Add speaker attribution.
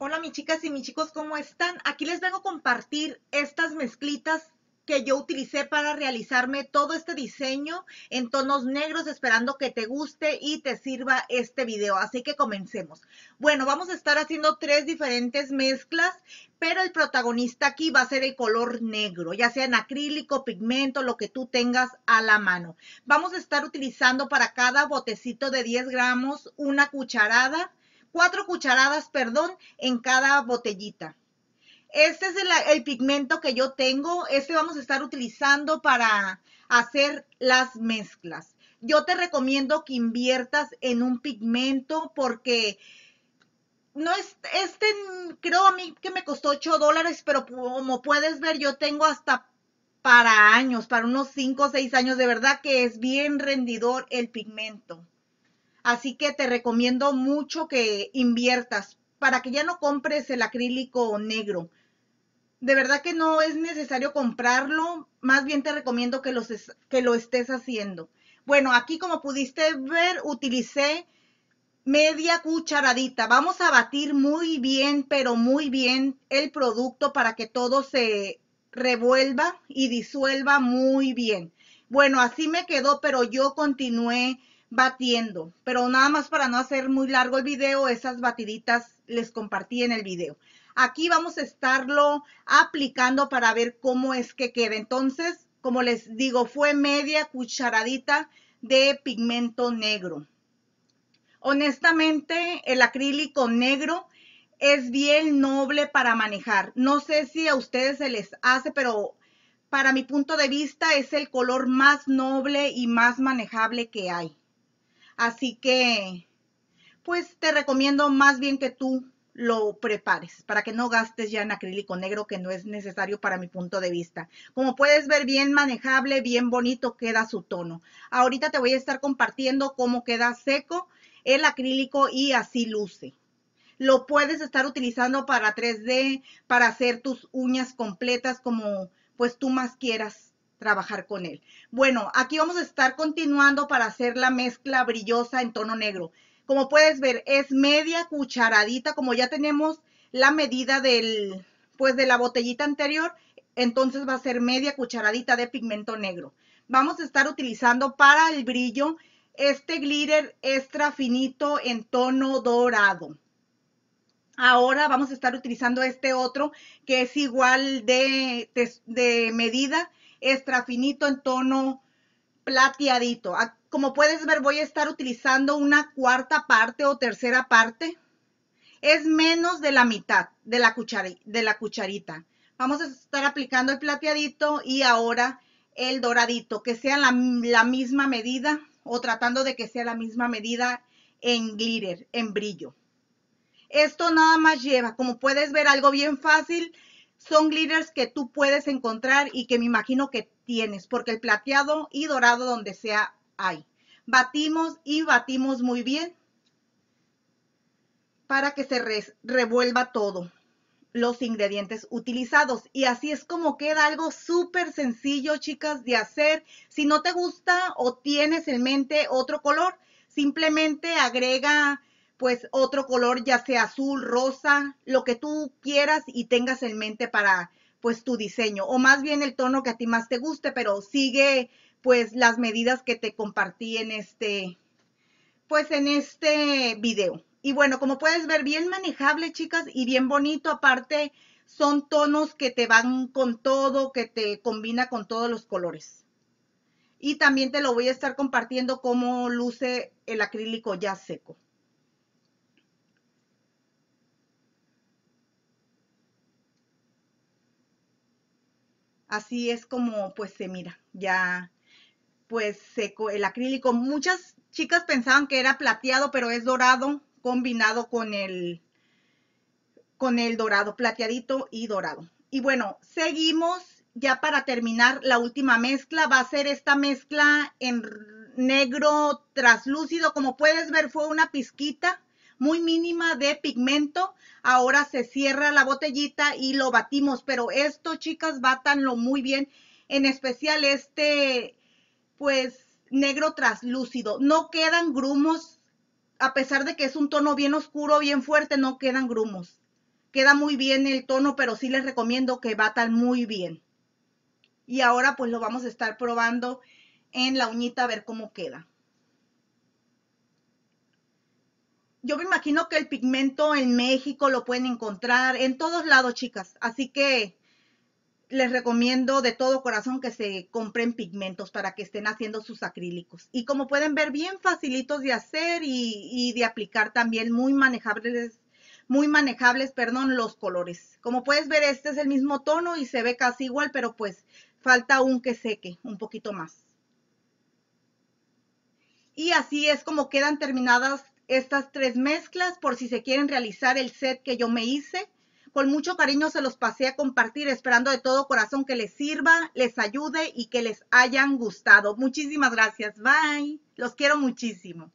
Speaker 1: Hola mis chicas y mis chicos, ¿cómo están? Aquí les vengo a compartir estas mezclitas que yo utilicé para realizarme todo este diseño en tonos negros, esperando que te guste y te sirva este video. Así que comencemos. Bueno, vamos a estar haciendo tres diferentes mezclas, pero el protagonista aquí va a ser el color negro, ya sea en acrílico, pigmento, lo que tú tengas a la mano. Vamos a estar utilizando para cada botecito de 10 gramos una cucharada Cuatro cucharadas, perdón, en cada botellita. Este es el, pigmento que yo tengo. Este vamos a estar utilizando para hacer las mezclas. Yo te recomiendo que inviertas en un pigmento porque no es, este creo a mí que me costó 8 dólares, pero como puedes ver yo tengo hasta para años, para unos 5 o 6 años. De verdad que es bien rendidor el pigmento. Así que te recomiendo mucho que inviertas para que ya no compres el acrílico negro. De verdad que no es necesario comprarlo, más bien te recomiendo que, lo estés haciendo. Bueno, aquí como pudiste ver, utilicé media cucharadita. Vamos a batir muy bien, pero muy bien el producto para que todo se revuelva y disuelva muy bien. Bueno, así me quedó, pero yo continué batiendo, pero nada más para no hacer muy largo el video, esas batiditas les compartí en el video. Aquí vamos a estarlo aplicando para ver cómo es que queda. Entonces, como les digo, fue media cucharadita de pigmento negro. Honestamente, el acrílico negro es bien noble para manejar. No sé si a ustedes se les hace, pero para mi punto de vista es el color más noble y más manejable que hay. Así que, pues te recomiendo más bien que tú lo prepares para que no gastes ya en acrílico negro que no es necesario para mi punto de vista. Como puedes ver, bien manejable, bien bonito queda su tono. Ahorita te voy a estar compartiendo cómo queda seco el acrílico y así luce. Lo puedes estar utilizando para 3D, para hacer tus uñas completas como pues tú más quieras trabajar con él. Bueno, aquí vamos a estar continuando para hacer la mezcla brillosa en tono negro. Como puedes ver, es media cucharadita, como ya tenemos la medida del, pues de la botellita anterior, entonces va a ser media cucharadita de pigmento negro. Vamos a estar utilizando para el brillo este glitter extra finito en tono dorado. Ahora vamos a estar utilizando este otro que es igual de, de, de medida, extrafinito en tono plateadito. Ah, como puedes ver, voy a estar utilizando una cuarta parte o tercera parte. Es menos de la mitad de la, de la cucharita. Vamos a estar aplicando el plateadito y ahora el doradito, que sea la misma medida o tratando de que sea la misma medida en glitter, en brillo. Esto nada más lleva, como puedes ver, algo bien fácil, son glitters que tú puedes encontrar y que me imagino que tienes, porque el plateado y dorado donde sea hay. Batimos y batimos muy bien para que se revuelva todo los ingredientes utilizados. Y así es como queda algo súper sencillo, chicas, de hacer. Si no te gusta o tienes en mente otro color, simplemente agrega pues otro color, ya sea azul, rosa, lo que tú quieras y tengas en mente para pues tu diseño o más bien el tono que a ti más te guste, pero sigue pues las medidas que te compartí en este pues en este video. Y bueno, como puedes ver, bien manejable, chicas, y bien bonito. Aparte, son tonos que te van con todo, que te combina con todos los colores. Y también te lo voy a estar compartiendo cómo luce el acrílico ya seco. Así es como pues se mira, ya pues seco el acrílico. Muchas chicas pensaban que era plateado, pero es dorado combinado con el, con el dorado, plateadito y dorado. Y bueno, seguimos ya para terminar la última mezcla. Va a ser esta mezcla en negro traslúcido. Como puedes ver, fue una pizquita muy mínima de pigmento. Ahora se cierra la botellita y lo batimos, pero esto, chicas, bátanlo muy bien, en especial este, pues, negro traslúcido. No quedan grumos, a pesar de que es un tono bien oscuro, bien fuerte, no quedan grumos. Queda muy bien el tono, pero sí les recomiendo que batan muy bien. Y ahora pues lo vamos a estar probando en la uñita a ver cómo queda. yo me imagino que el pigmento en México lo pueden encontrar en todos lados, chicas. Así que les recomiendo de todo corazón que se compren pigmentos para que estén haciendo sus acrílicos. Y como pueden ver, bien facilitos de hacer y, de aplicar también, muy manejables, muy manejables, perdón, los colores. Como puedes ver, este es el mismo tono y se ve casi igual, pero pues falta un que seque un poquito más. Y así es como quedan terminadas estas tres mezclas por si se quieren realizar el set que yo me hice. Con mucho cariño se los pasé a compartir, esperando de todo corazón que les sirva, les ayude y que les hayan gustado. Muchísimas gracias. Bye. Los quiero muchísimo.